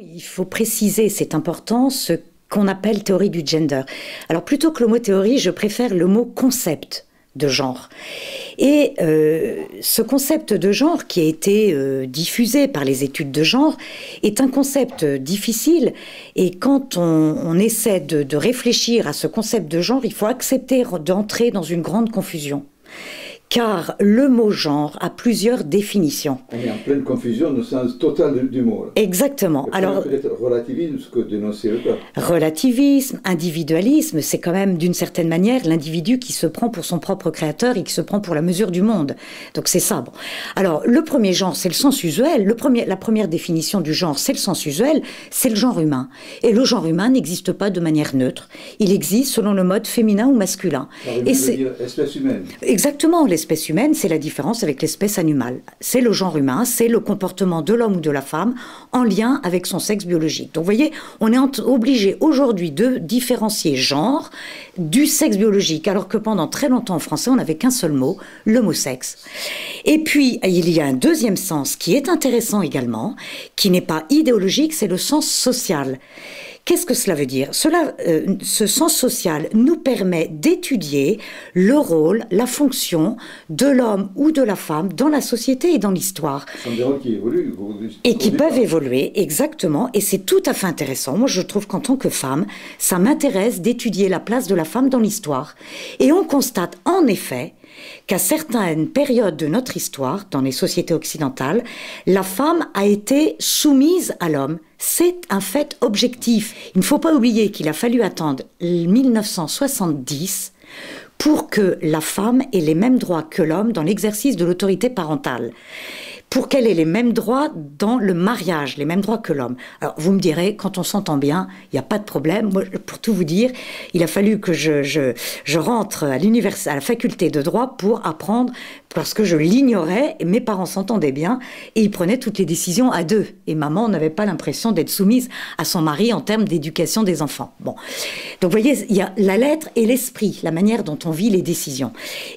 Il faut préciser, c'est important, ce qu'on appelle théorie du gender. Alors plutôt que le mot théorie, je préfère le mot concept de genre. Et euh, ce concept de genre qui a été euh, diffusé par les études de genre est un concept difficile et quand on, essaie de réfléchir à ce concept de genre, il faut accepter d'entrer dans une grande confusion car le mot genre a plusieurs définitions. On est en pleine confusion au sens total du mot. Exactement. Alors, relativisme, ce que dénonçait le peuple. Relativisme, individualisme, c'est quand même d'une certaine manière l'individu qui se prend pour son propre créateur et qui se prend pour la mesure du monde. Donc c'est ça. Alors, le premier genre, c'est le sens usuel. Le premier, la première définition du genre, c'est le sens usuel, c'est le genre humain. Et le genre humain n'existe pas de manière neutre. Il existe selon le mode féminin ou masculin. et c'est espèce humaine. Exactement l'espèce humaine, c'est la différence avec l'espèce animale. C'est le genre humain, c'est le comportement de l'homme ou de la femme en lien avec son sexe biologique. Donc vous voyez, on est obligé aujourd'hui de différencier genre du sexe biologique, alors que pendant très longtemps en français, on n'avait qu'un seul mot, le mot sexe. Et puis, il y a un deuxième sens qui est intéressant également, qui n'est pas idéologique, c'est le sens social. Qu'est-ce que cela veut dire cela, euh, Ce sens social nous permet d'étudier le rôle, la fonction de l'homme ou de la femme dans la société et dans l'histoire. qui évoluent. Et qui peuvent évoluer, exactement. Et c'est tout à fait intéressant. Moi, je trouve qu'en tant que femme, ça m'intéresse d'étudier la place de la femme dans l'histoire. Et on constate en effet qu'à certaines périodes de notre histoire, dans les sociétés occidentales, la femme a été soumise à l'homme. C'est un fait objectif. Il ne faut pas oublier qu'il a fallu attendre 1970 pour que la femme ait les mêmes droits que l'homme dans l'exercice de l'autorité parentale pour qu'elle ait les mêmes droits dans le mariage, les mêmes droits que l'homme. Alors vous me direz, quand on s'entend bien, il n'y a pas de problème. Moi, pour tout vous dire, il a fallu que je, je, rentre à, à la faculté de droit pour apprendre parce que je l'ignorais et mes parents s'entendaient bien et ils prenaient toutes les décisions à deux. Et maman n'avait pas l'impression d'être soumise à son mari en termes d'éducation des enfants. Bon. Donc vous voyez, il y a la lettre et l'esprit, la manière dont on vit les décisions.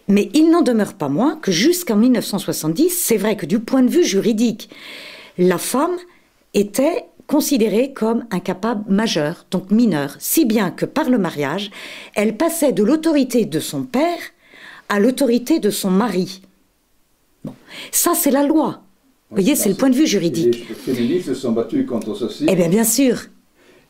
Mais il n'en demeure pas moins que jusqu'en 1970, c'est vrai que du point de vue juridique, la femme était considérée comme incapable majeure, donc mineure, si bien que par le mariage, elle passait de l'autorité de son père à l'autorité de son mari. Ça, c'est la loi. Vous voyez, c'est le point de vue juridique. Les féministes se sont contre ceci. Eh bien, bien sûr.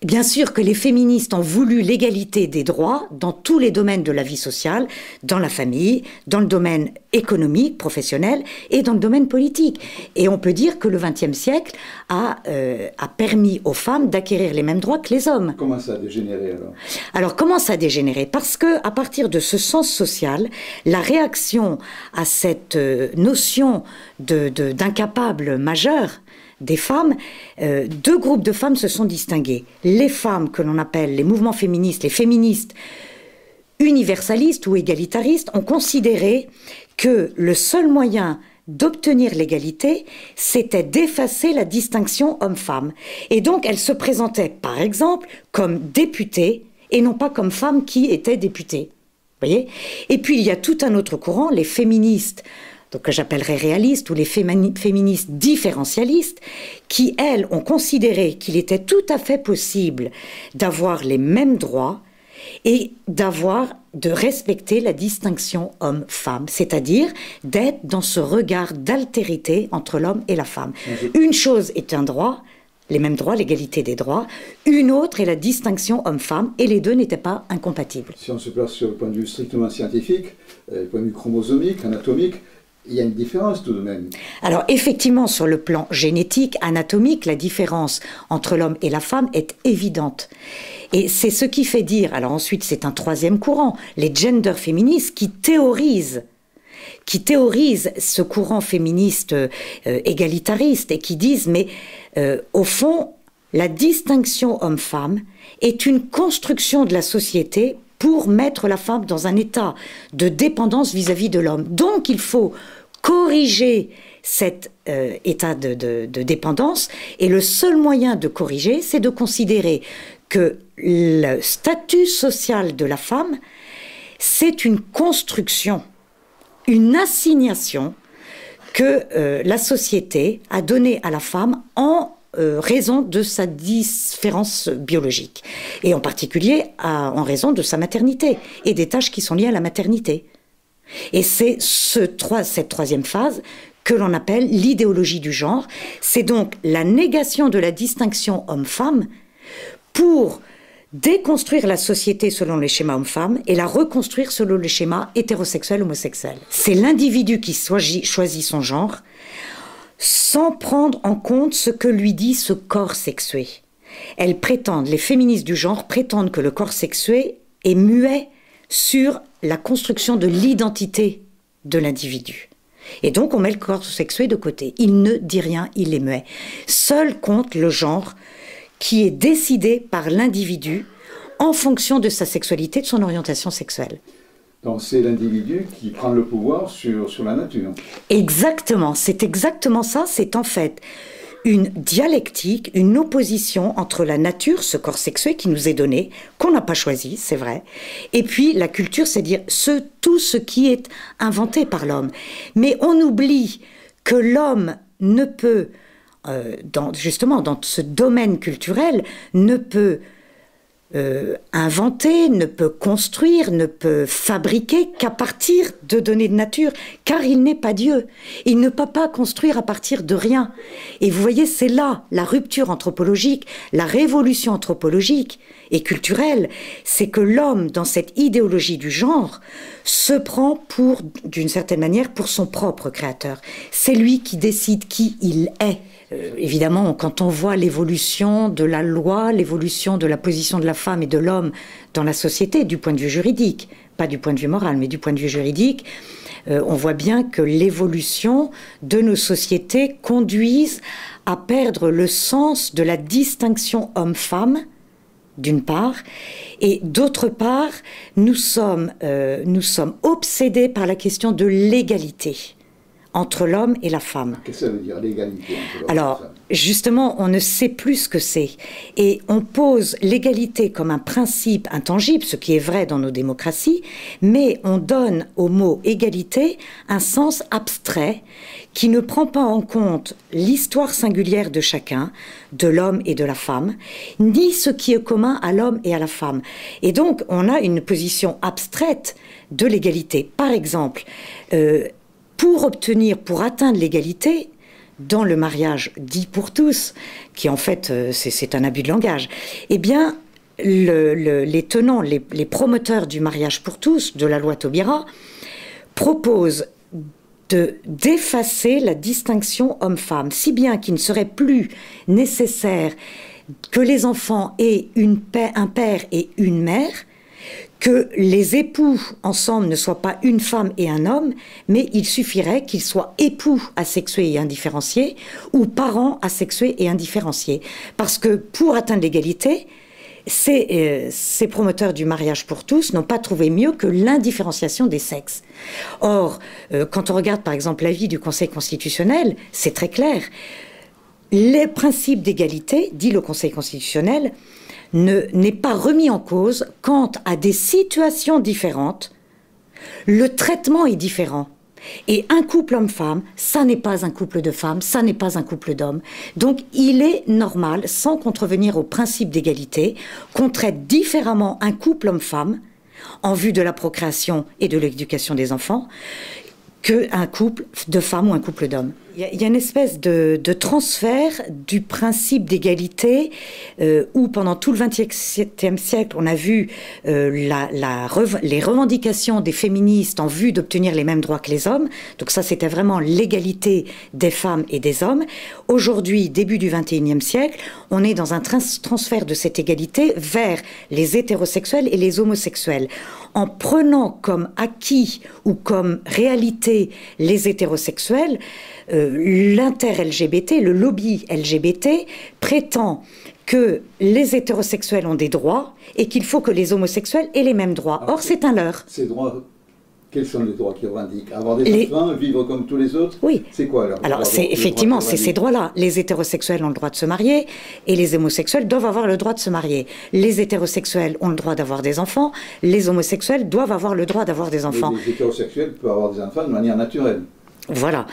Bien sûr que les féministes ont voulu l'égalité des droits dans tous les domaines de la vie sociale, dans la famille, dans le domaine économique, professionnel et dans le domaine politique. Et on peut dire que le XXe siècle a, euh, a permis aux femmes d'acquérir les mêmes droits que les hommes. Comment ça a dégénéré alors Alors comment ça a dégénéré Parce que à partir de ce sens social, la réaction à cette euh, notion d'incapable de, majeur, des femmes, euh, deux groupes de femmes se sont distingués. Les femmes que l'on appelle les mouvements féministes, les féministes universalistes ou égalitaristes, ont considéré que le seul moyen d'obtenir l'égalité, c'était d'effacer la distinction homme-femme. Et donc, elles se présentaient, par exemple, comme députées et non pas comme femmes qui étaient députées. Voyez Et puis, il y a tout un autre courant, les féministes donc que j'appellerais réalistes, ou les féministes différentialistes, qui, elles, ont considéré qu'il était tout à fait possible d'avoir les mêmes droits et d'avoir, de respecter la distinction homme-femme, c'est-à-dire d'être dans ce regard d'altérité entre l'homme et la femme. Mmh. Une chose est un droit, les mêmes droits, l'égalité des droits. Une autre est la distinction homme-femme, et les deux n'étaient pas incompatibles. Si on se place sur le point de vue strictement scientifique, le euh, point de vue chromosomique, anatomique, il y a une différence tout de même. Alors effectivement, sur le plan génétique, anatomique, la différence entre l'homme et la femme est évidente. Et c'est ce qui fait dire, alors ensuite c'est un troisième courant, les gender féministes qui théorisent qui ce courant féministe euh, égalitariste et qui disent mais euh, au fond la distinction homme-femme est une construction de la société pour mettre la femme dans un état de dépendance vis à -vis de l'homme. Donc il faut corriger cet euh, état de, dépendance. Et le seul moyen de corriger, c'est de considérer que le statut social de la femme, c'est une construction, une assignation que euh, la société a donnée à la femme en euh, raison de sa différence biologique, et en particulier en raison de sa maternité et des tâches qui sont liées à la maternité. Et c'est cette troisième phase que l'on appelle l'idéologie du genre. C'est donc la négation de la distinction homme-femme pour déconstruire la société selon les schémas homme-femme et la reconstruire selon les schémas hétérosexuel-homosexuel. C'est l'individu qui choisit son genre sans prendre en compte ce que lui dit ce corps sexué. Elles prétendent, les féministes du genre prétendent que le corps sexué est muet sur la construction de l'identité de l'individu. Et donc on met le corps sexué de côté. Il ne dit rien, il est muet. Seul compte le genre qui est décidé par l'individu en fonction de sa sexualité, de son orientation sexuelle. Donc c'est l'individu qui prend le pouvoir sur, sur la nature. Exactement, c'est exactement ça, c'est en fait une dialectique, une opposition entre la nature, ce corps sexué qui nous est donné, qu'on n'a pas choisi, c'est vrai, et puis la culture, c'est-à-dire tout ce qui est inventé par l'homme. Mais on oublie que l'homme ne peut, euh, justement dans ce domaine culturel, ne peut euh, inventer, ne peut construire, ne peut fabriquer qu'à partir de données de nature, car il n'est pas Dieu. Il ne peut pas construire à partir de rien. Et vous voyez, c'est là la rupture anthropologique, la révolution anthropologique et culturelle, c'est que l'homme, dans cette idéologie du genre, se prend pour, d'une certaine manière, pour son propre créateur. C'est lui qui décide qui il est. Euh, évidemment, quand on voit l'évolution de la loi, l'évolution de la position de la femme et de l'homme dans la société, du point de vue juridique, pas du point de vue moral, mais du point de vue juridique, euh, on voit bien que l'évolution de nos sociétés conduise à perdre le sens de la distinction homme-femme, d'une part, et d'autre part, nous sommes, euh, nous sommes obsédés par la question de l'égalité entre l'homme et la femme. Qu'est-ce que Alors, justement, on ne sait plus ce que c'est. Et on pose l'égalité comme un principe intangible, ce qui est vrai dans nos démocraties, mais on donne au mot égalité un sens abstrait qui ne prend pas en compte l'histoire singulière de chacun, de l'homme et de la femme, ni ce qui est commun à l'homme et à la femme. Et donc, on a une position abstraite de l'égalité. Par exemple, euh, pour obtenir, pour atteindre l'égalité, dans le mariage dit pour tous, qui en fait euh, c'est un abus de langage, eh bien les tenants, les, promoteurs du mariage pour tous, de la loi Taubira, proposent de d'effacer la distinction homme-femme, si bien qu'il ne serait plus nécessaire que les enfants aient une un père et une mère, que les époux ensemble ne soient pas une femme et un homme, mais il suffirait qu'ils soient époux asexués et indifférenciés ou parents asexués et indifférenciés. Parce que pour atteindre l'égalité, ces, euh, promoteurs du mariage pour tous n'ont pas trouvé mieux que l'indifférenciation des sexes. Or, euh, quand on regarde par exemple l'avis du Conseil constitutionnel, c'est très clair. Les principes d'égalité, dit le Conseil constitutionnel, n'est pas remis en cause quant à des situations différentes, le traitement est différent. Et un couple homme-femme, ça n'est pas un couple de femmes, ça n'est pas un couple d'hommes. Donc il est normal, sans contrevenir au principe d'égalité, qu'on traite différemment un couple homme-femme en vue de la procréation et de l'éducation des enfants qu'un couple de femmes ou un couple d'hommes. Il y, a une espèce de, de transfert du principe d'égalité euh, où pendant tout le XXe siècle, on a vu euh, la, la, les revendications des féministes en vue d'obtenir les mêmes droits que les hommes. Donc ça, c'était vraiment l'égalité des femmes et des hommes. Aujourd'hui, début du XXIe siècle, on est dans un transfert de cette égalité vers les hétérosexuels et les homosexuels. En prenant comme acquis ou comme réalité les hétérosexuels, euh, l'inter-LGBT, le lobby LGBT, prétend que les hétérosexuels ont des droits et qu'il faut que les homosexuels aient les mêmes droits. Ah, Or, c'est un leurre. Ces droits, quels sont les droits qu'ils revendiquent Avoir des enfants, vivre comme tous les autres Oui. C'est quoi alors Alors, c'est effectivement, c'est ces droits-là. Les hétérosexuels ont le droit de se marier et les homosexuels doivent avoir le droit de se marier. Les hétérosexuels ont le droit d'avoir des enfants, les homosexuels doivent avoir le droit d'avoir des enfants. les hétérosexuels peuvent avoir des enfants de manière naturelle. Voilà.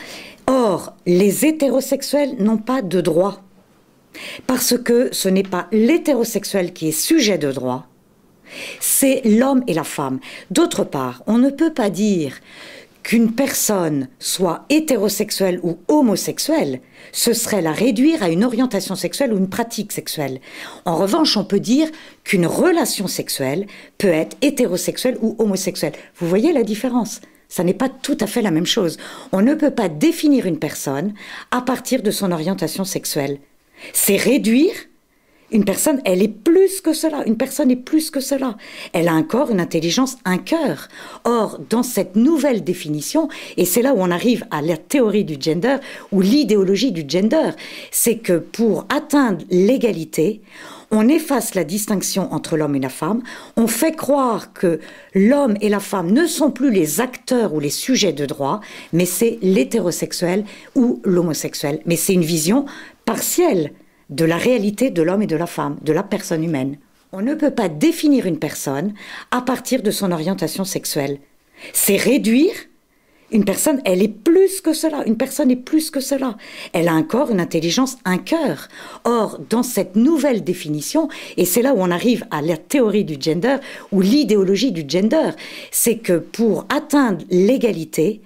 Or, les hétérosexuels n'ont pas de droit. Parce que ce n'est pas l'hétérosexuel qui est sujet de droit, c'est l'homme et la femme. D'autre part, on ne peut pas dire qu'une personne soit hétérosexuelle ou homosexuelle, ce serait la réduire à une orientation sexuelle ou une pratique sexuelle. En revanche, on peut dire qu'une relation sexuelle peut être hétérosexuelle ou homosexuelle. Vous voyez la différence ça n'est pas tout à fait la même chose. On ne peut pas définir une personne à partir de son orientation sexuelle. C'est réduire une personne, elle est plus que cela. Une personne est plus que cela. Elle a un corps, une intelligence, un cœur. Or, dans cette nouvelle définition, et c'est là où on arrive à la théorie du gender ou l'idéologie du gender, c'est que pour atteindre l'égalité, on efface la distinction entre l'homme et la femme, on fait croire que l'homme et la femme ne sont plus les acteurs ou les sujets de droit, mais c'est l'hétérosexuel ou l'homosexuel. Mais c'est une vision partielle de la réalité de l'homme et de la femme, de la personne humaine. On ne peut pas définir une personne à partir de son orientation sexuelle. C'est réduire une personne, elle est plus que cela. Une personne est plus que cela. Elle a un corps, une intelligence, un cœur. Or, dans cette nouvelle définition, et c'est là où on arrive à la théorie du gender ou l'idéologie du gender, c'est que pour atteindre l'égalité,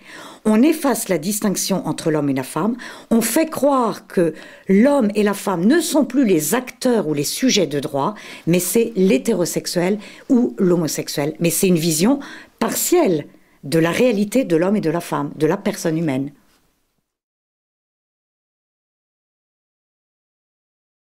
on efface la distinction entre l'homme et la femme, on fait croire que l'homme et la femme ne sont plus les acteurs ou les sujets de droit, mais c'est l'hétérosexuel ou l'homosexuel. Mais c'est une vision partielle de la réalité de l'homme et de la femme, de la personne humaine.